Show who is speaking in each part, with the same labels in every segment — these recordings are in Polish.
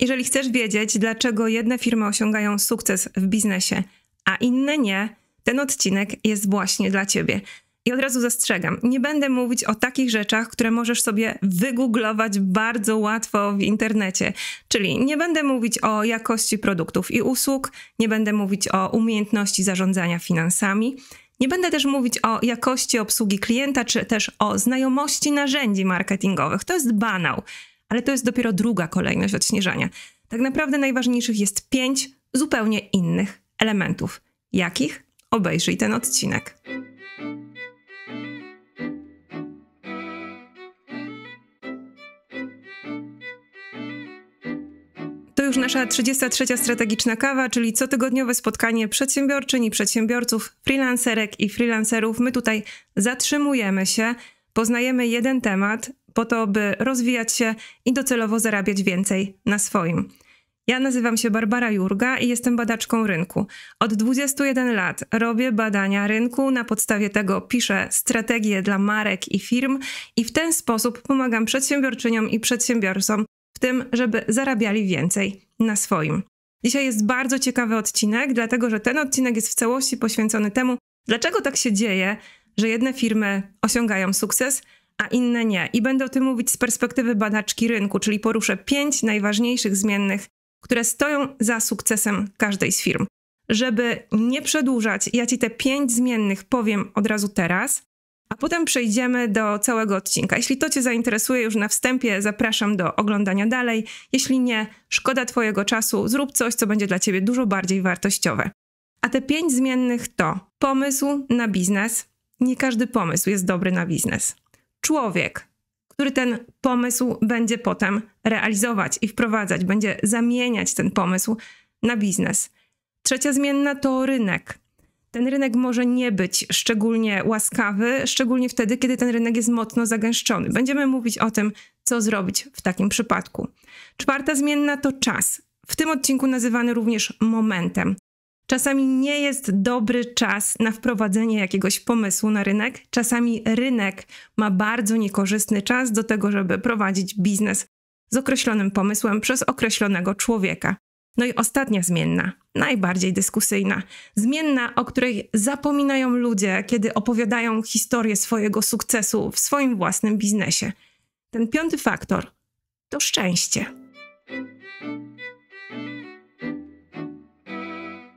Speaker 1: Jeżeli chcesz wiedzieć, dlaczego jedne firmy osiągają sukces w biznesie, a inne nie, ten odcinek jest właśnie dla Ciebie. I od razu zastrzegam, nie będę mówić o takich rzeczach, które możesz sobie wygooglować bardzo łatwo w internecie. Czyli nie będę mówić o jakości produktów i usług, nie będę mówić o umiejętności zarządzania finansami, nie będę też mówić o jakości obsługi klienta, czy też o znajomości narzędzi marketingowych. To jest banał ale to jest dopiero druga kolejność odśnieżania. Tak naprawdę najważniejszych jest pięć zupełnie innych elementów. Jakich? Obejrzyj ten odcinek. To już nasza 33. strategiczna kawa, czyli cotygodniowe spotkanie przedsiębiorczyń przedsiębiorców, freelancerek i freelancerów. My tutaj zatrzymujemy się, poznajemy jeden temat, po to, by rozwijać się i docelowo zarabiać więcej na swoim. Ja nazywam się Barbara Jurga i jestem badaczką rynku. Od 21 lat robię badania rynku, na podstawie tego piszę strategie dla marek i firm i w ten sposób pomagam przedsiębiorczyniom i przedsiębiorcom w tym, żeby zarabiali więcej na swoim. Dzisiaj jest bardzo ciekawy odcinek, dlatego że ten odcinek jest w całości poświęcony temu, dlaczego tak się dzieje, że jedne firmy osiągają sukces, a inne nie. I będę o tym mówić z perspektywy badaczki rynku, czyli poruszę pięć najważniejszych zmiennych, które stoją za sukcesem każdej z firm. Żeby nie przedłużać, ja Ci te pięć zmiennych powiem od razu teraz, a potem przejdziemy do całego odcinka. Jeśli to Cię zainteresuje już na wstępie, zapraszam do oglądania dalej. Jeśli nie, szkoda Twojego czasu, zrób coś, co będzie dla Ciebie dużo bardziej wartościowe. A te pięć zmiennych to pomysł na biznes. Nie każdy pomysł jest dobry na biznes człowiek, który ten pomysł będzie potem realizować i wprowadzać, będzie zamieniać ten pomysł na biznes. Trzecia zmienna to rynek. Ten rynek może nie być szczególnie łaskawy, szczególnie wtedy, kiedy ten rynek jest mocno zagęszczony. Będziemy mówić o tym, co zrobić w takim przypadku. Czwarta zmienna to czas. W tym odcinku nazywany również momentem. Czasami nie jest dobry czas na wprowadzenie jakiegoś pomysłu na rynek. Czasami rynek ma bardzo niekorzystny czas do tego, żeby prowadzić biznes z określonym pomysłem przez określonego człowieka. No i ostatnia zmienna, najbardziej dyskusyjna. Zmienna, o której zapominają ludzie, kiedy opowiadają historię swojego sukcesu w swoim własnym biznesie. Ten piąty faktor to szczęście.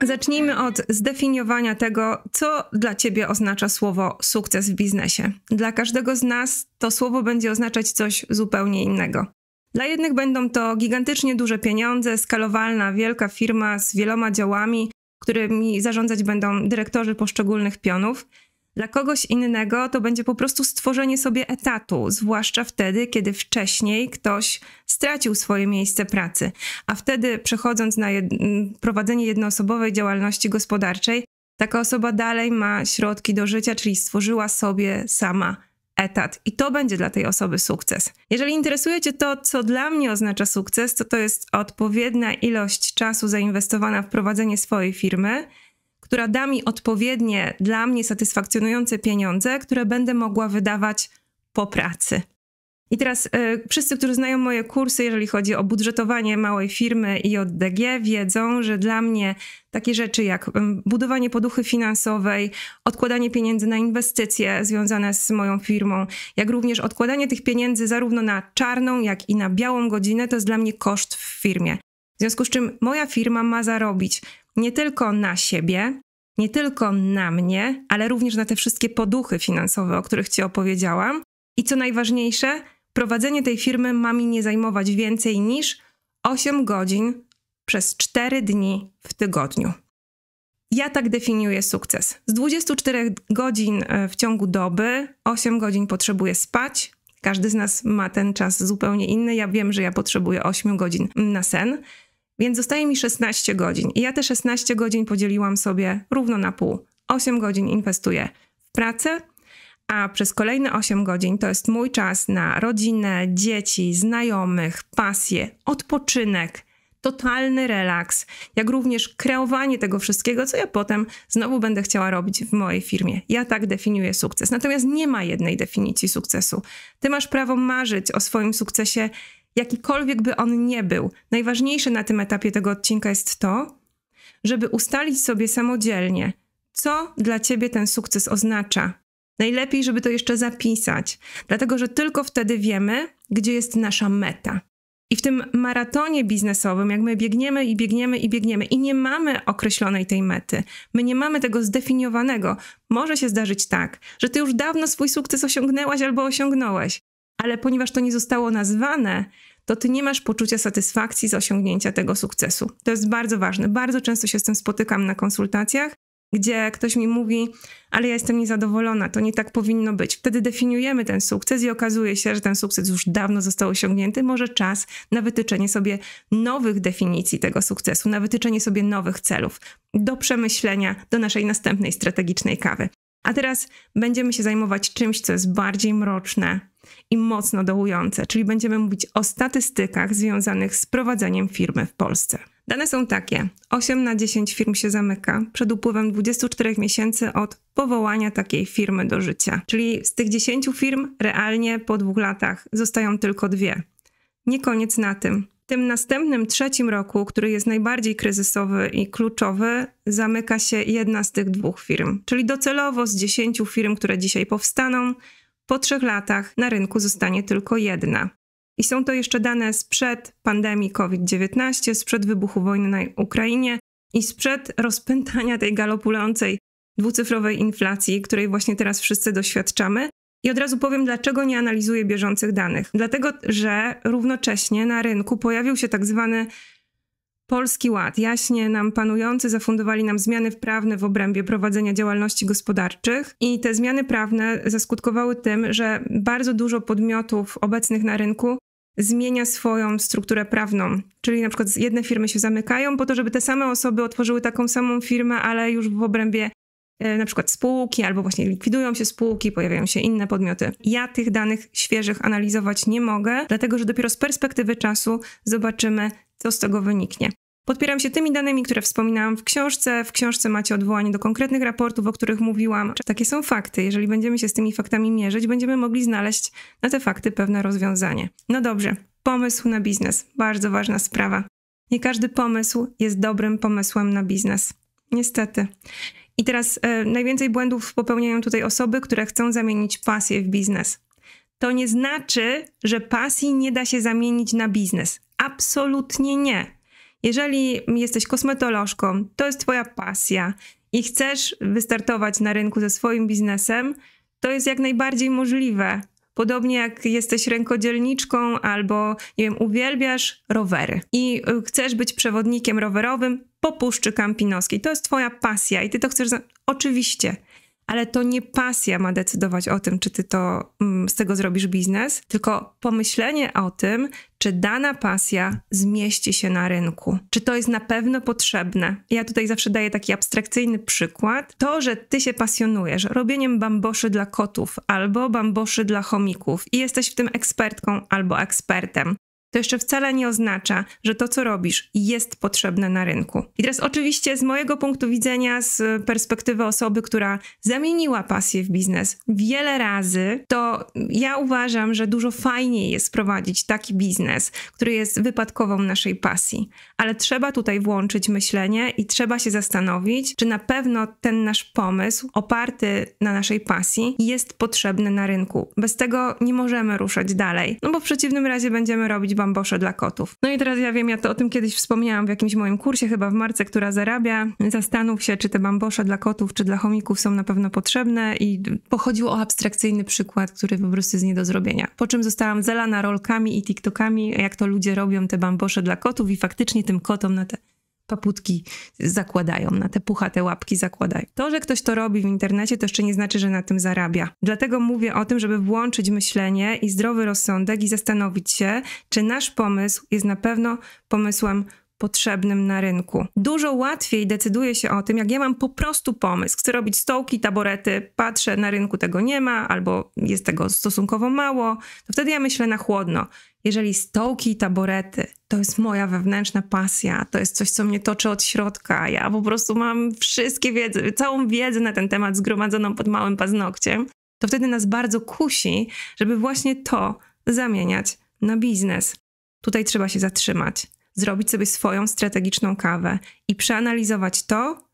Speaker 1: Zacznijmy od zdefiniowania tego, co dla Ciebie oznacza słowo sukces w biznesie. Dla każdego z nas to słowo będzie oznaczać coś zupełnie innego. Dla jednych będą to gigantycznie duże pieniądze, skalowalna, wielka firma z wieloma działami, którymi zarządzać będą dyrektorzy poszczególnych pionów. Dla kogoś innego to będzie po prostu stworzenie sobie etatu, zwłaszcza wtedy, kiedy wcześniej ktoś stracił swoje miejsce pracy, a wtedy przechodząc na jed prowadzenie jednoosobowej działalności gospodarczej, taka osoba dalej ma środki do życia, czyli stworzyła sobie sama etat. I to będzie dla tej osoby sukces. Jeżeli interesuje Cię to, co dla mnie oznacza sukces, to to jest odpowiednia ilość czasu zainwestowana w prowadzenie swojej firmy która da mi odpowiednie, dla mnie satysfakcjonujące pieniądze, które będę mogła wydawać po pracy. I teraz y, wszyscy, którzy znają moje kursy, jeżeli chodzi o budżetowanie małej firmy i ODG, wiedzą, że dla mnie takie rzeczy jak budowanie poduchy finansowej, odkładanie pieniędzy na inwestycje związane z moją firmą, jak również odkładanie tych pieniędzy zarówno na czarną, jak i na białą godzinę, to jest dla mnie koszt w firmie. W związku z czym moja firma ma zarobić nie tylko na siebie, nie tylko na mnie, ale również na te wszystkie poduchy finansowe, o których Ci opowiedziałam. I co najważniejsze, prowadzenie tej firmy ma mi nie zajmować więcej niż 8 godzin przez 4 dni w tygodniu. Ja tak definiuję sukces. Z 24 godzin e, w ciągu doby, 8 godzin potrzebuję spać. Każdy z nas ma ten czas zupełnie inny. Ja wiem, że ja potrzebuję 8 godzin na sen. Więc zostaje mi 16 godzin. I ja te 16 godzin podzieliłam sobie równo na pół. 8 godzin inwestuję w pracę, a przez kolejne 8 godzin to jest mój czas na rodzinę, dzieci, znajomych, pasję, odpoczynek, totalny relaks, jak również kreowanie tego wszystkiego, co ja potem znowu będę chciała robić w mojej firmie. Ja tak definiuję sukces. Natomiast nie ma jednej definicji sukcesu. Ty masz prawo marzyć o swoim sukcesie jakikolwiek by on nie był. Najważniejsze na tym etapie tego odcinka jest to, żeby ustalić sobie samodzielnie, co dla ciebie ten sukces oznacza. Najlepiej, żeby to jeszcze zapisać, dlatego że tylko wtedy wiemy, gdzie jest nasza meta. I w tym maratonie biznesowym, jak my biegniemy i biegniemy i biegniemy i nie mamy określonej tej mety, my nie mamy tego zdefiniowanego, może się zdarzyć tak, że ty już dawno swój sukces osiągnęłaś albo osiągnąłeś, ale ponieważ to nie zostało nazwane, to ty nie masz poczucia satysfakcji z osiągnięcia tego sukcesu. To jest bardzo ważne. Bardzo często się z tym spotykam na konsultacjach, gdzie ktoś mi mówi, ale ja jestem niezadowolona, to nie tak powinno być. Wtedy definiujemy ten sukces i okazuje się, że ten sukces już dawno został osiągnięty. Może czas na wytyczenie sobie nowych definicji tego sukcesu, na wytyczenie sobie nowych celów do przemyślenia do naszej następnej strategicznej kawy. A teraz będziemy się zajmować czymś, co jest bardziej mroczne, i mocno dołujące, czyli będziemy mówić o statystykach związanych z prowadzeniem firmy w Polsce. Dane są takie: 8 na 10 firm się zamyka przed upływem 24 miesięcy od powołania takiej firmy do życia. Czyli z tych 10 firm realnie po dwóch latach zostają tylko dwie. Nie koniec na tym. W tym następnym trzecim roku, który jest najbardziej kryzysowy i kluczowy, zamyka się jedna z tych dwóch firm. Czyli docelowo z 10 firm, które dzisiaj powstaną, po trzech latach na rynku zostanie tylko jedna. I są to jeszcze dane sprzed pandemii COVID-19, sprzed wybuchu wojny na Ukrainie i sprzed rozpętania tej galopującej dwucyfrowej inflacji, której właśnie teraz wszyscy doświadczamy. I od razu powiem, dlaczego nie analizuję bieżących danych. Dlatego, że równocześnie na rynku pojawił się tak zwany Polski Ład, jaśnie nam panujący, zafundowali nam zmiany prawne w obrębie prowadzenia działalności gospodarczych i te zmiany prawne zaskutkowały tym, że bardzo dużo podmiotów obecnych na rynku zmienia swoją strukturę prawną. Czyli na przykład jedne firmy się zamykają po to, żeby te same osoby otworzyły taką samą firmę, ale już w obrębie e, na przykład spółki, albo właśnie likwidują się spółki, pojawiają się inne podmioty. Ja tych danych świeżych analizować nie mogę, dlatego że dopiero z perspektywy czasu zobaczymy, co z tego wyniknie. Podpieram się tymi danymi, które wspominałam w książce. W książce macie odwołanie do konkretnych raportów, o których mówiłam. Takie są fakty. Jeżeli będziemy się z tymi faktami mierzyć, będziemy mogli znaleźć na te fakty pewne rozwiązanie. No dobrze, pomysł na biznes. Bardzo ważna sprawa. Nie każdy pomysł jest dobrym pomysłem na biznes. Niestety. I teraz e, najwięcej błędów popełniają tutaj osoby, które chcą zamienić pasję w biznes. To nie znaczy, że pasji nie da się zamienić na biznes. Absolutnie nie. Jeżeli jesteś kosmetolożką, to jest Twoja pasja i chcesz wystartować na rynku ze swoim biznesem, to jest jak najbardziej możliwe. Podobnie jak jesteś rękodzielniczką albo, nie wiem, uwielbiasz rowery i y, chcesz być przewodnikiem rowerowym po Puszczy Kampinoskiej. To jest twoja pasja i ty to chcesz... Oczywiście ale to nie pasja ma decydować o tym, czy ty to mm, z tego zrobisz biznes, tylko pomyślenie o tym, czy dana pasja zmieści się na rynku, czy to jest na pewno potrzebne. Ja tutaj zawsze daję taki abstrakcyjny przykład. To, że ty się pasjonujesz robieniem bamboszy dla kotów albo bamboszy dla chomików i jesteś w tym ekspertką albo ekspertem, to jeszcze wcale nie oznacza, że to, co robisz, jest potrzebne na rynku. I teraz, oczywiście, z mojego punktu widzenia, z perspektywy osoby, która zamieniła pasję w biznes wiele razy, to ja uważam, że dużo fajniej jest prowadzić taki biznes, który jest wypadkową naszej pasji. Ale trzeba tutaj włączyć myślenie i trzeba się zastanowić, czy na pewno ten nasz pomysł oparty na naszej pasji jest potrzebny na rynku. Bez tego nie możemy ruszać dalej, no bo w przeciwnym razie będziemy robić bambosze dla kotów. No i teraz ja wiem, ja to o tym kiedyś wspomniałam w jakimś moim kursie, chyba w Marce, która zarabia. Zastanów się, czy te bambosze dla kotów, czy dla chomików są na pewno potrzebne i pochodziło o abstrakcyjny przykład, który po prostu jest nie do zrobienia. Po czym zostałam zelana rolkami i tiktokami, jak to ludzie robią te bambosze dla kotów i faktycznie tym kotom na te paputki zakładają, na te puchate łapki zakładają. To, że ktoś to robi w internecie, to jeszcze nie znaczy, że na tym zarabia. Dlatego mówię o tym, żeby włączyć myślenie i zdrowy rozsądek i zastanowić się, czy nasz pomysł jest na pewno pomysłem potrzebnym na rynku. Dużo łatwiej decyduje się o tym, jak ja mam po prostu pomysł. Chcę robić stołki, taborety, patrzę, na rynku tego nie ma, albo jest tego stosunkowo mało, to wtedy ja myślę na chłodno. Jeżeli stołki i taborety to jest moja wewnętrzna pasja, to jest coś, co mnie toczy od środka, ja po prostu mam wszystkie wiedzę, całą wiedzę na ten temat zgromadzoną pod małym paznokciem, to wtedy nas bardzo kusi, żeby właśnie to zamieniać na biznes. Tutaj trzeba się zatrzymać, zrobić sobie swoją strategiczną kawę i przeanalizować to,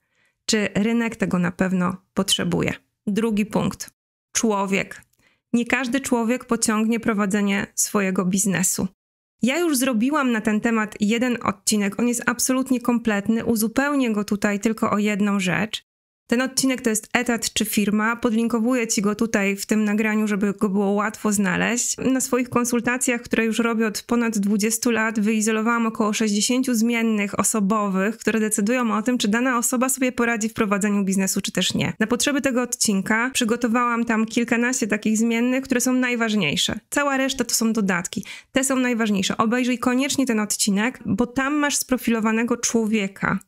Speaker 1: czy rynek tego na pewno potrzebuje. Drugi punkt. Człowiek, nie każdy człowiek pociągnie prowadzenie swojego biznesu. Ja już zrobiłam na ten temat jeden odcinek, on jest absolutnie kompletny, uzupełnię go tutaj tylko o jedną rzecz. Ten odcinek to jest etat czy firma. Podlinkowuję Ci go tutaj w tym nagraniu, żeby go było łatwo znaleźć. Na swoich konsultacjach, które już robię od ponad 20 lat, wyizolowałam około 60 zmiennych osobowych, które decydują o tym, czy dana osoba sobie poradzi w prowadzeniu biznesu, czy też nie. Na potrzeby tego odcinka przygotowałam tam kilkanaście takich zmiennych, które są najważniejsze. Cała reszta to są dodatki. Te są najważniejsze. Obejrzyj koniecznie ten odcinek, bo tam masz sprofilowanego człowieka.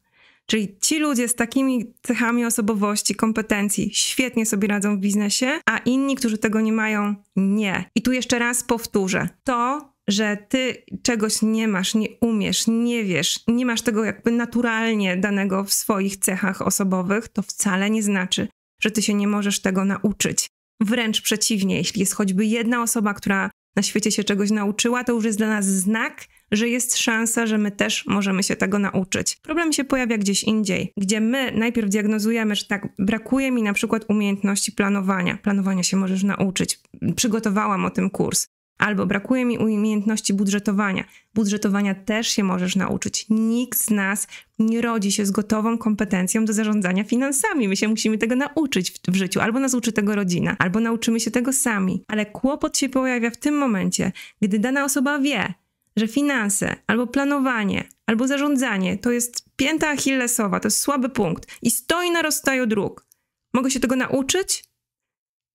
Speaker 1: Czyli ci ludzie z takimi cechami osobowości, kompetencji świetnie sobie radzą w biznesie, a inni, którzy tego nie mają, nie. I tu jeszcze raz powtórzę. To że ty czegoś nie masz, nie umiesz, nie wiesz, nie masz tego jakby naturalnie danego w swoich cechach osobowych, to wcale nie znaczy, że ty się nie możesz tego nauczyć. Wręcz przeciwnie, jeśli jest choćby jedna osoba, która na świecie się czegoś nauczyła, to już jest dla nas znak, że jest szansa, że my też możemy się tego nauczyć. Problem się pojawia gdzieś indziej, gdzie my najpierw diagnozujemy, że tak, brakuje mi na przykład umiejętności planowania. Planowania się możesz nauczyć. Przygotowałam o tym kurs. Albo brakuje mi umiejętności budżetowania. Budżetowania też się możesz nauczyć. Nikt z nas nie rodzi się z gotową kompetencją do zarządzania finansami. My się musimy tego nauczyć w, w, życiu. Albo nas uczy tego rodzina, albo nauczymy się tego sami. Ale kłopot się pojawia w tym momencie, gdy dana osoba wie, że finanse albo planowanie albo zarządzanie to jest pięta achillesowa, to jest słaby punkt i stoi na rozstaju dróg. Mogę się tego nauczyć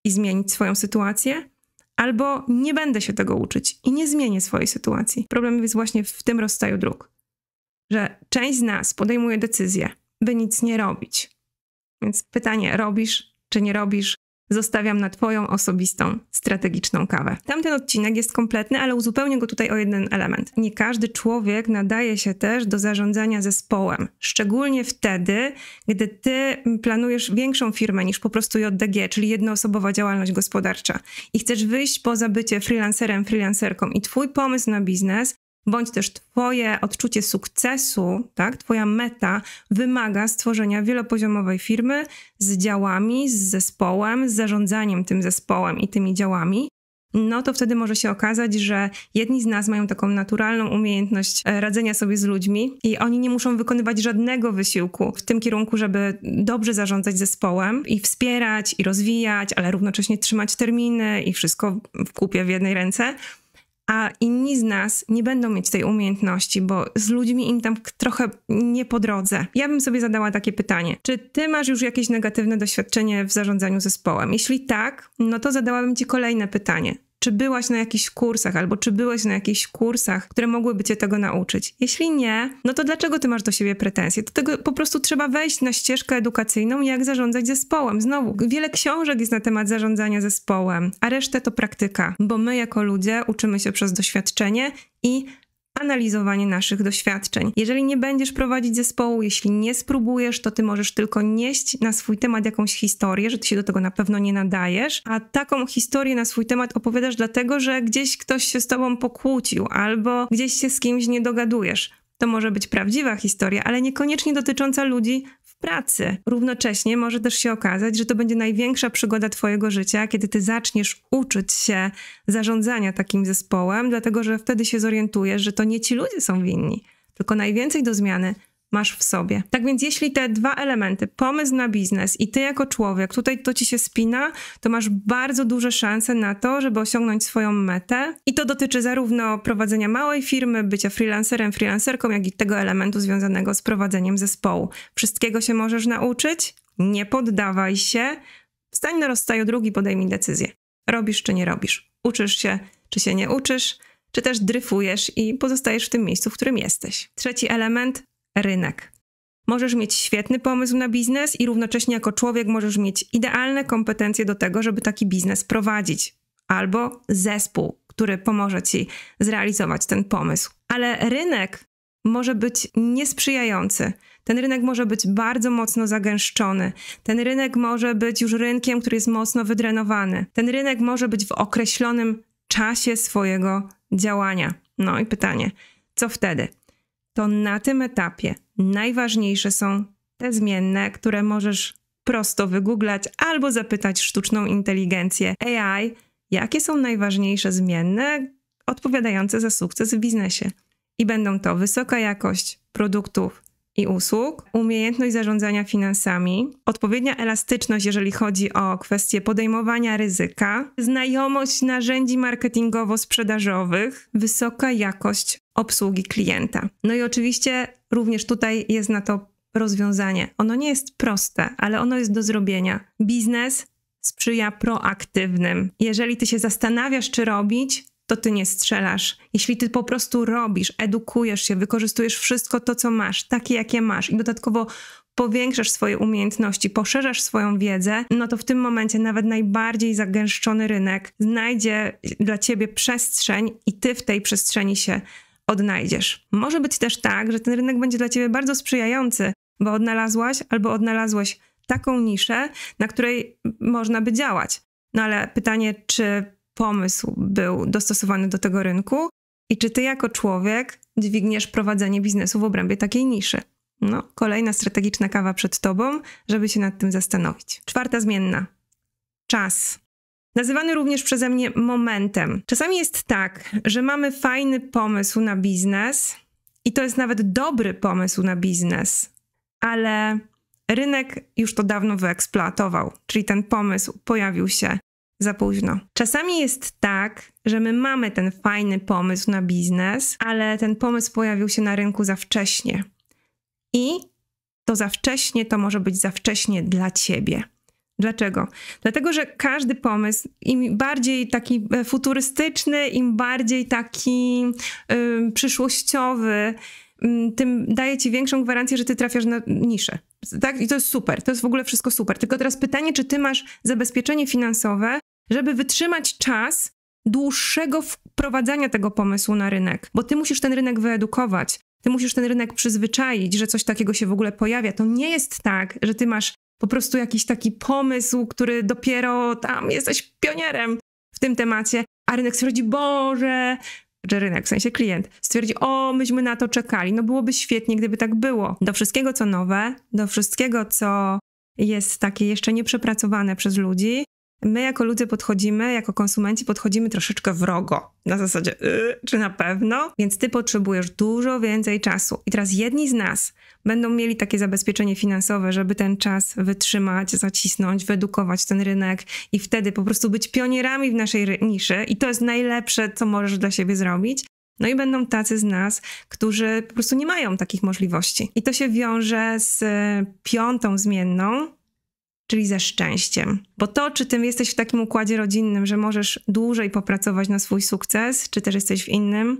Speaker 1: i zmienić swoją sytuację, albo nie będę się tego uczyć i nie zmienię swojej sytuacji. Problem jest właśnie w tym rozstaju dróg, że część z nas podejmuje decyzję, by nic nie robić. Więc pytanie, robisz czy nie robisz, zostawiam na Twoją osobistą, strategiczną kawę. Tamten odcinek jest kompletny, ale uzupełnię go tutaj o jeden element. Nie każdy człowiek nadaje się też do zarządzania zespołem, szczególnie wtedy, gdy Ty planujesz większą firmę niż po prostu JDG, czyli jednoosobowa działalność gospodarcza i chcesz wyjść poza bycie freelancerem, freelancerką i Twój pomysł na biznes bądź też Twoje odczucie sukcesu, tak, Twoja meta wymaga stworzenia wielopoziomowej firmy z działami, z zespołem, z zarządzaniem tym zespołem i tymi działami, no to wtedy może się okazać, że jedni z nas mają taką naturalną umiejętność e, radzenia sobie z ludźmi i oni nie muszą wykonywać żadnego wysiłku w tym kierunku, żeby dobrze zarządzać zespołem i wspierać i rozwijać, ale równocześnie trzymać terminy i wszystko w kupie w jednej ręce a inni z nas nie będą mieć tej umiejętności, bo z ludźmi im tam trochę nie po drodze. Ja bym sobie zadała takie pytanie: czy ty masz już jakieś negatywne doświadczenie w zarządzaniu zespołem? Jeśli tak, no to zadałabym ci kolejne pytanie: czy byłaś na jakichś kursach, albo czy byłeś na jakichś kursach, które mogłyby cię tego nauczyć. Jeśli nie, no to dlaczego ty masz do siebie pretensje? Do tego po prostu trzeba wejść na ścieżkę edukacyjną, jak zarządzać zespołem. Znowu, wiele książek jest na temat zarządzania zespołem, a resztę to praktyka, bo my jako ludzie uczymy się przez doświadczenie i analizowanie naszych doświadczeń. Jeżeli nie będziesz prowadzić zespołu, jeśli nie spróbujesz, to ty możesz tylko nieść na swój temat jakąś historię, że ty się do tego na pewno nie nadajesz, a taką historię na swój temat opowiadasz dlatego, że gdzieś ktoś się z tobą pokłócił albo gdzieś się z kimś nie dogadujesz. To może być prawdziwa historia, ale niekoniecznie dotycząca ludzi, pracy. Równocześnie może też się okazać, że to będzie największa przygoda Twojego życia, kiedy Ty zaczniesz uczyć się zarządzania takim zespołem, dlatego że wtedy się zorientujesz, że to nie ci ludzie są winni, tylko najwięcej do zmiany masz w sobie. Tak więc jeśli te dwa elementy, pomysł na biznes i ty jako człowiek, tutaj to ci się spina, to masz bardzo duże szanse na to, żeby osiągnąć swoją metę i to dotyczy zarówno prowadzenia małej firmy, bycia freelancerem, freelancerką, jak i tego elementu związanego z prowadzeniem zespołu. Wszystkiego się możesz nauczyć, nie poddawaj się, stań na rozstaju drugi, podejmij decyzję. Robisz czy nie robisz? Uczysz się czy się nie uczysz? czy też dryfujesz i pozostajesz w tym miejscu, w którym jesteś. Trzeci element rynek. Możesz mieć świetny pomysł na biznes i równocześnie jako człowiek możesz mieć idealne kompetencje do tego, żeby taki biznes prowadzić, albo zespół, który pomoże ci zrealizować ten pomysł. Ale rynek może być niesprzyjający. Ten rynek może być bardzo mocno zagęszczony. Ten rynek może być już rynkiem, który jest mocno wydrenowany. Ten rynek może być w określonym czasie swojego działania. No i pytanie, co wtedy? to na tym etapie najważniejsze są te zmienne, które możesz prosto wygooglać albo zapytać sztuczną inteligencję AI, jakie są najważniejsze zmienne odpowiadające za sukces w biznesie. I będą to wysoka jakość produktów, i usług, umiejętność zarządzania finansami, odpowiednia elastyczność, jeżeli chodzi o kwestie podejmowania ryzyka, znajomość narzędzi marketingowo-sprzedażowych, wysoka jakość obsługi klienta. No i oczywiście również tutaj jest na to rozwiązanie. Ono nie jest proste, ale ono jest do zrobienia. Biznes sprzyja proaktywnym. Jeżeli ty się zastanawiasz, czy robić, to ty nie strzelasz. Jeśli ty po prostu robisz, edukujesz się, wykorzystujesz wszystko to, co masz, takie jakie masz i dodatkowo powiększasz swoje umiejętności, poszerzasz swoją wiedzę, no to w tym momencie nawet najbardziej zagęszczony rynek znajdzie dla ciebie przestrzeń i ty w tej przestrzeni się odnajdziesz. Może być też tak, że ten rynek będzie dla ciebie bardzo sprzyjający, bo odnalazłaś albo odnalazłeś taką niszę, na której można by działać. No ale pytanie, czy pomysł był dostosowany do tego rynku i czy ty jako człowiek dźwigniesz prowadzenie biznesu w obrębie takiej niszy. No, kolejna strategiczna kawa przed tobą, żeby się nad tym zastanowić. Czwarta zmienna. Czas. Nazywany również przeze mnie momentem. Czasami jest tak, że mamy fajny pomysł na biznes i to jest nawet dobry pomysł na biznes, ale rynek już to dawno wyeksploatował, czyli ten pomysł pojawił się za późno. Czasami jest tak, że my mamy ten fajny pomysł na biznes, ale ten pomysł pojawił się na rynku za wcześnie. I to za wcześnie to może być za wcześnie dla ciebie. Dlaczego? Dlatego, że każdy pomysł, im bardziej taki e, futurystyczny, im bardziej taki y, przyszłościowy, mm, tym daje ci większą gwarancję, że ty trafiasz na niszę. Tak? I to jest super, to jest w ogóle wszystko super. Tylko teraz pytanie, czy ty masz zabezpieczenie finansowe, żeby wytrzymać czas dłuższego wprowadzania tego pomysłu na rynek, bo ty musisz ten rynek wyedukować, ty musisz ten rynek przyzwyczaić, że coś takiego się w ogóle pojawia. To nie jest tak, że ty masz po prostu jakiś taki pomysł, który dopiero tam jesteś pionierem w tym temacie, a rynek stwierdzi, Boże, że rynek, w sensie klient, stwierdzi, o, myśmy na to czekali. No byłoby świetnie, gdyby tak było. Do wszystkiego, co nowe, do wszystkiego, co jest takie jeszcze nieprzepracowane przez ludzi, my jako ludzie podchodzimy, jako konsumenci podchodzimy troszeczkę wrogo. Na zasadzie, yy, czy na pewno? Więc ty potrzebujesz dużo więcej czasu. I teraz jedni z nas będą mieli takie zabezpieczenie finansowe, żeby ten czas wytrzymać, zacisnąć, wyedukować ten rynek i wtedy po prostu być pionierami w naszej niszy. I to jest najlepsze, co możesz dla siebie zrobić. No i będą tacy z nas, którzy po prostu nie mają takich możliwości. I to się wiąże z piątą zmienną, czyli ze szczęściem. Bo to, czy tym jesteś w takim układzie rodzinnym, że możesz dłużej popracować na swój sukces, czy też jesteś w innym,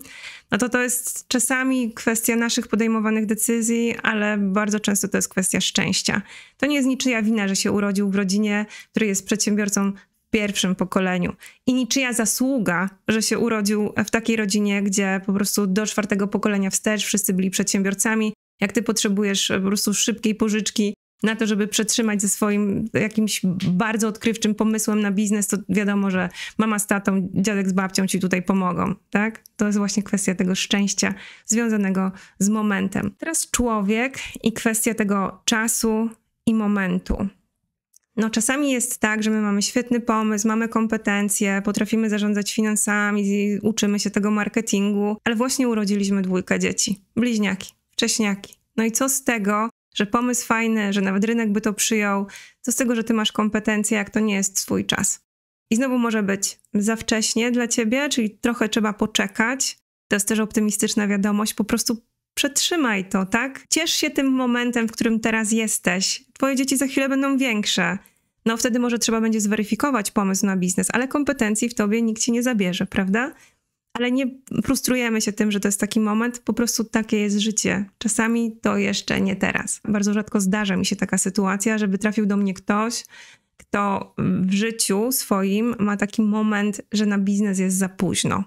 Speaker 1: no to to jest czasami kwestia naszych podejmowanych decyzji, ale bardzo często to jest kwestia szczęścia. To nie jest niczyja wina, że się urodził w rodzinie, który jest przedsiębiorcą w pierwszym pokoleniu i niczyja zasługa, że się urodził w takiej rodzinie, gdzie po prostu do czwartego pokolenia wstecz wszyscy byli przedsiębiorcami, jak ty potrzebujesz po prostu szybkiej pożyczki, na to, żeby przetrzymać ze swoim jakimś bardzo odkrywczym pomysłem na biznes, to wiadomo, że mama z tatą, dziadek z babcią ci tutaj pomogą, tak? To jest właśnie kwestia tego szczęścia związanego z momentem. Teraz człowiek i kwestia tego czasu i momentu. No, czasami jest tak, że my mamy świetny pomysł, mamy kompetencje, potrafimy zarządzać finansami, uczymy się tego marketingu, ale właśnie urodziliśmy dwójkę dzieci, bliźniaki, wcześniaki. No i co z tego, że pomysł fajny, że nawet rynek by to przyjął. Co z tego, że ty masz kompetencje, jak to nie jest swój czas? I znowu może być za wcześnie dla ciebie, czyli trochę trzeba poczekać. To jest też optymistyczna wiadomość, po prostu przetrzymaj to, tak? Ciesz się tym momentem, w którym teraz jesteś. Twoje dzieci za chwilę będą większe. No wtedy może trzeba będzie zweryfikować pomysł na biznes, ale kompetencji w tobie nikt ci nie zabierze, prawda? ale nie frustrujemy się tym, że to jest taki moment, po prostu takie jest życie. Czasami to jeszcze nie teraz. Bardzo rzadko zdarza mi się taka sytuacja, żeby trafił do mnie ktoś, kto w życiu swoim ma taki moment, że na biznes jest za późno.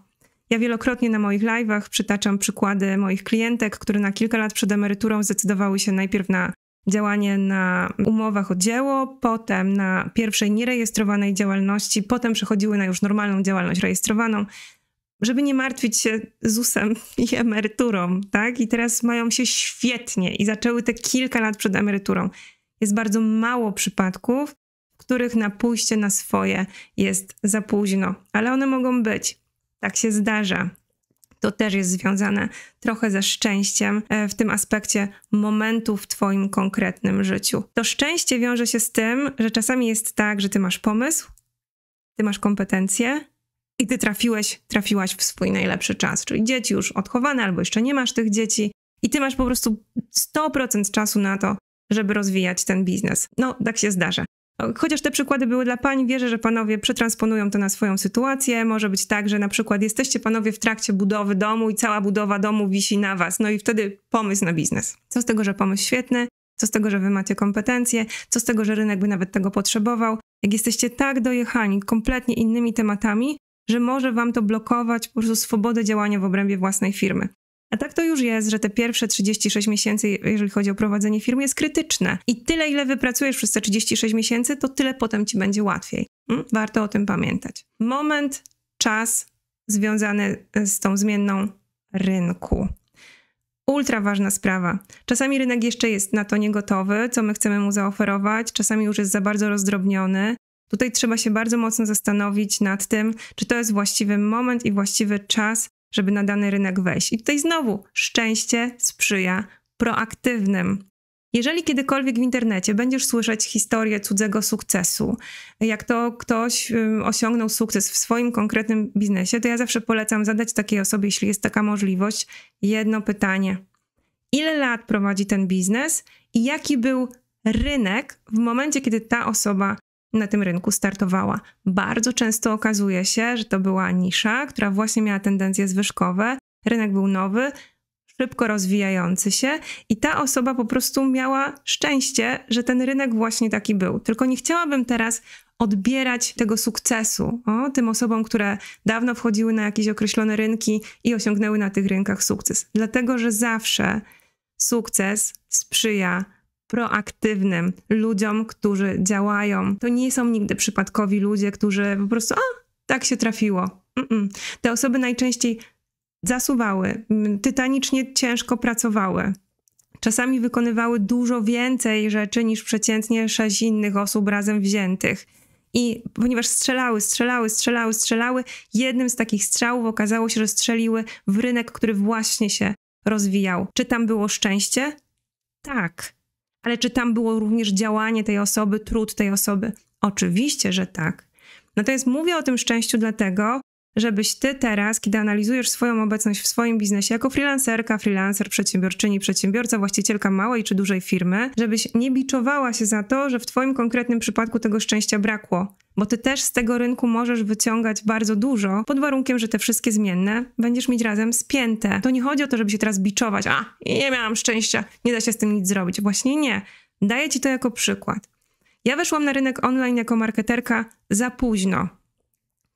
Speaker 1: Ja wielokrotnie na moich live'ach przytaczam przykłady moich klientek, które na kilka lat przed emeryturą zdecydowały się najpierw na działanie na umowach o dzieło, potem na pierwszej nierejestrowanej działalności, potem przechodziły na już normalną działalność rejestrowaną żeby nie martwić się ZUS-em i emeryturą, tak? I teraz mają się świetnie i zaczęły te kilka lat przed emeryturą. Jest bardzo mało przypadków, w których na pójście na swoje jest za późno, ale one mogą być. Tak się zdarza. To też jest związane trochę ze szczęściem e, w tym aspekcie momentu w Twoim konkretnym życiu. To szczęście wiąże się z tym, że czasami jest tak, że Ty masz pomysł, Ty masz kompetencje, i ty trafiłeś, trafiłaś w swój najlepszy czas. Czyli dzieci już odchowane albo jeszcze nie masz tych dzieci i ty masz po prostu 100% czasu na to, żeby rozwijać ten biznes. No, tak się zdarza. Chociaż te przykłady były dla pań, wierzę, że panowie przetransponują to na swoją sytuację. Może być tak, że na przykład jesteście panowie w trakcie budowy domu i cała budowa domu wisi na was. No i wtedy pomysł na biznes. Co z tego, że pomysł świetny, co z tego, że wy macie kompetencje, co z tego, że rynek by nawet tego potrzebował. Jak jesteście tak dojechani kompletnie innymi tematami, że może wam to blokować po prostu swobodę działania w obrębie własnej firmy. A tak to już jest, że te pierwsze 36 miesięcy, jeżeli chodzi o prowadzenie firmy, jest krytyczne. I tyle, ile wypracujesz przez te 36 miesięcy, to tyle potem ci będzie łatwiej. Hm? Warto o tym pamiętać. Moment, czas związany e, z tą zmienną rynku. Ultra ważna sprawa. Czasami rynek jeszcze jest na to niegotowy, co my chcemy mu zaoferować, czasami już jest za bardzo rozdrobniony, Tutaj trzeba się bardzo mocno zastanowić nad tym, czy to jest właściwy moment i właściwy czas, żeby na dany rynek wejść. I tutaj znowu szczęście sprzyja proaktywnym. Jeżeli kiedykolwiek w internecie będziesz słyszeć historię cudzego sukcesu, jak to ktoś osiągnął sukces w swoim konkretnym biznesie, to ja zawsze polecam zadać takiej osobie, jeśli jest taka możliwość, jedno pytanie. Ile lat prowadzi ten biznes i jaki był rynek w momencie, kiedy ta osoba na tym rynku startowała. Bardzo często okazuje się, że to była nisza, która właśnie miała tendencje zwyżkowe, rynek był nowy, szybko rozwijający się i ta osoba po prostu miała szczęście, że ten rynek właśnie taki był. Tylko nie chciałabym teraz odbierać tego sukcesu o, tym osobom, które dawno wchodziły na jakieś określone rynki i osiągnęły na tych rynkach sukces. Dlatego, że zawsze sukces sprzyja proaktywnym, ludziom, którzy działają. To nie są nigdy przypadkowi ludzie, którzy po prostu, a tak się trafiło. Mm-mm. Te osoby najczęściej zasuwały, tytanicznie ciężko pracowały. Czasami wykonywały dużo więcej rzeczy niż przeciętnie sześć innych osób razem wziętych. I ponieważ strzelały, strzelały, strzelały, strzelały, jednym z takich strzałów okazało się, że strzeliły w rynek, który właśnie się rozwijał. Czy tam było szczęście? Tak. Ale czy tam było również działanie tej osoby, trud tej osoby? Oczywiście, że tak. Natomiast mówię o tym szczęściu dlatego, żebyś ty teraz, kiedy analizujesz swoją obecność w swoim biznesie jako freelancerka, freelancer, przedsiębiorczyni, przedsiębiorca, właścicielka małej czy dużej firmy, żebyś nie biczowała się za to, że w twoim konkretnym przypadku tego szczęścia brakło. Bo ty też z tego rynku możesz wyciągać bardzo dużo, pod warunkiem, że te wszystkie zmienne będziesz mieć razem spięte. To nie chodzi o to, żeby się teraz biczować, a nie miałam szczęścia, nie da się z tym nic zrobić. Właśnie nie. Daję ci to jako przykład. Ja weszłam na rynek online jako marketerka za późno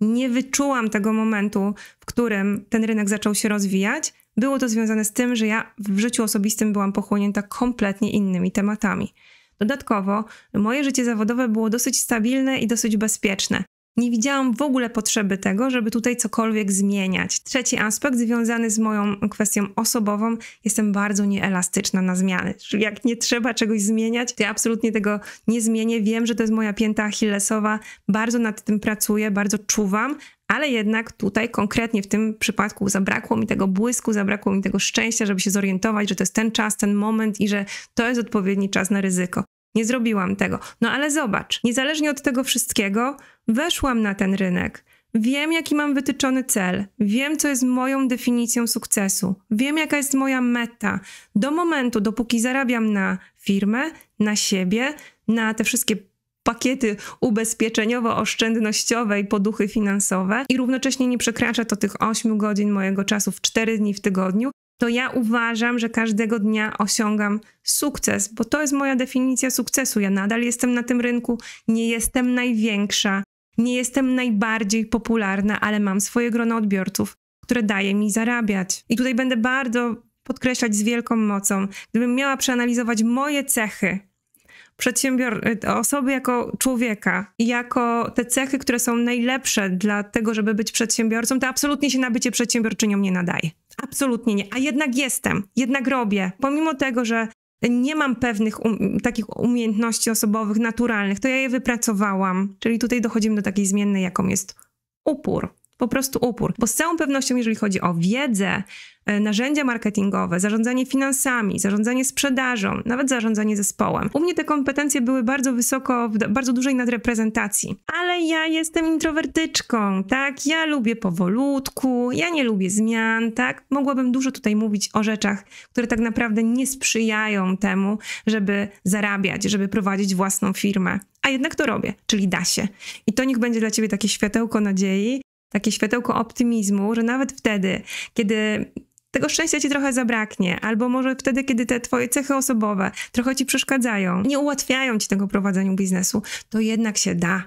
Speaker 1: nie wyczułam tego momentu, w którym ten rynek zaczął się rozwijać. Było to związane z tym, że ja w życiu osobistym byłam pochłonięta kompletnie innymi tematami. Dodatkowo, moje życie zawodowe było dosyć stabilne i dosyć bezpieczne. Nie widziałam w ogóle potrzeby tego, żeby tutaj cokolwiek zmieniać. Trzeci aspekt związany z moją kwestią osobową, jestem bardzo nieelastyczna na zmiany. Jak nie trzeba czegoś zmieniać, to ja absolutnie tego nie zmienię. Wiem, że to jest moja pięta achillesowa, bardzo nad tym pracuję, bardzo czuwam, ale jednak tutaj konkretnie w tym przypadku zabrakło mi tego błysku, zabrakło mi tego szczęścia, żeby się zorientować, że to jest ten czas, ten moment i że to jest odpowiedni czas na ryzyko. Nie zrobiłam tego. No ale zobacz, niezależnie od tego wszystkiego, weszłam na ten rynek. Wiem, jaki mam wytyczony cel, wiem, co jest moją definicją sukcesu, wiem, jaka jest moja meta. Do momentu, dopóki zarabiam na firmę, na siebie, na te wszystkie pakiety ubezpieczeniowo-oszczędnościowe i poduchy finansowe i równocześnie nie przekracza to tych 8 godzin mojego czasu w 4 dni w tygodniu, to ja uważam, że każdego dnia osiągam sukces, bo to jest moja definicja sukcesu. Ja nadal jestem na tym rynku, nie jestem największa, nie jestem najbardziej popularna, ale mam swoje grono odbiorców, które daje mi zarabiać. I tutaj będę bardzo podkreślać z wielką mocą, gdybym miała przeanalizować moje cechy, przedsiębior... Y, osoby jako człowieka, jako te cechy, które są najlepsze dla tego, żeby być przedsiębiorcą, to absolutnie się na bycie przedsiębiorczynią nie nadaje. Absolutnie nie. A jednak jestem, jednak robię. Pomimo tego, że nie mam pewnych um, takich umiejętności osobowych, naturalnych, to ja je wypracowałam. Czyli tutaj dochodzimy do takiej zmiennej, jaką jest upór po prostu upór. Bo z całą pewnością, jeżeli chodzi o wiedzę, e, narzędzia marketingowe, zarządzanie finansami, zarządzanie sprzedażą, nawet zarządzanie zespołem. U mnie te kompetencje były bardzo wysoko, w bardzo dużej nadreprezentacji. Ale ja jestem introwertyczką, tak? Ja lubię powolutku, ja nie lubię zmian, tak? Mogłabym dużo tutaj mówić o rzeczach, które tak naprawdę nie sprzyjają temu, żeby zarabiać, żeby prowadzić własną firmę. A jednak to robię, czyli da się. I to niech będzie dla Ciebie takie światełko nadziei, takie światełko optymizmu, że nawet wtedy, kiedy tego szczęścia ci trochę zabraknie, albo może wtedy, kiedy te twoje cechy osobowe trochę ci przeszkadzają, nie ułatwiają ci tego prowadzenia biznesu, to jednak się da.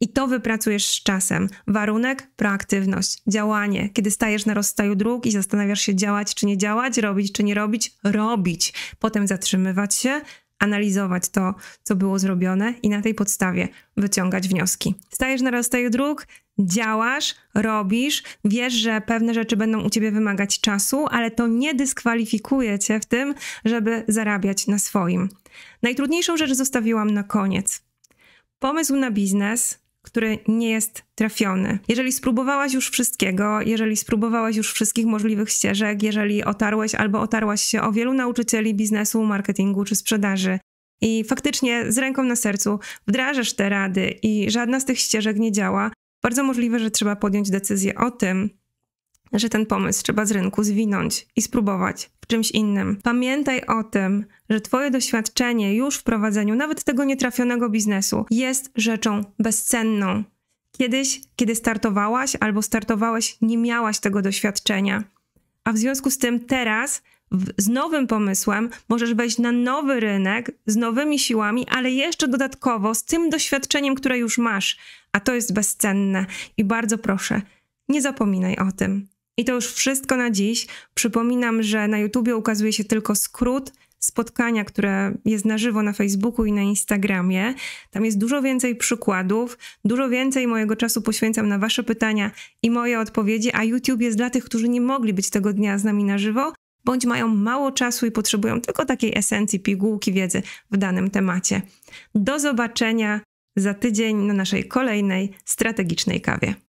Speaker 1: I to wypracujesz z czasem. Warunek, proaktywność, działanie. Kiedy stajesz na rozstaju dróg i zastanawiasz się działać czy nie działać, robić czy nie robić, robić. Potem zatrzymywać się, analizować to, co było zrobione i na tej podstawie wyciągać wnioski. Stajesz na rozstaju dróg, działasz, robisz, wiesz, że pewne rzeczy będą u ciebie wymagać czasu, ale to nie dyskwalifikuje cię w tym, żeby zarabiać na swoim. Najtrudniejszą rzecz zostawiłam na koniec. Pomysł na biznes, który nie jest trafiony. Jeżeli spróbowałaś już wszystkiego, jeżeli spróbowałaś już wszystkich możliwych ścieżek, jeżeli otarłeś albo otarłaś się o wielu nauczycieli biznesu, marketingu czy sprzedaży, i faktycznie z ręką na sercu wdrażasz te rady i żadna z tych ścieżek nie działa, bardzo możliwe, że trzeba podjąć decyzję o tym, że ten pomysł trzeba z rynku zwinąć i spróbować w czymś innym. Pamiętaj o tym, że Twoje doświadczenie już w prowadzeniu nawet tego nietrafionego biznesu jest rzeczą bezcenną. Kiedyś, kiedy startowałaś albo startowałeś, nie miałaś tego doświadczenia. A w związku z tym teraz z nowym pomysłem możesz wejść na nowy rynek z nowymi siłami, ale jeszcze dodatkowo z tym doświadczeniem, które już masz, a to jest bezcenne i bardzo proszę, nie zapominaj o tym. I to już wszystko na dziś. Przypominam, że na YouTubie ukazuje się tylko skrót spotkania, które jest na żywo na Facebooku i na Instagramie. Tam jest dużo więcej przykładów, dużo więcej mojego czasu poświęcam na Wasze pytania i moje odpowiedzi, a YouTube jest dla tych, którzy nie mogli być tego dnia z nami na żywo, bądź mają mało czasu i potrzebują tylko takiej esencji, pigułki wiedzy w danym temacie. Do zobaczenia za tydzień na naszej kolejnej strategicznej kawie.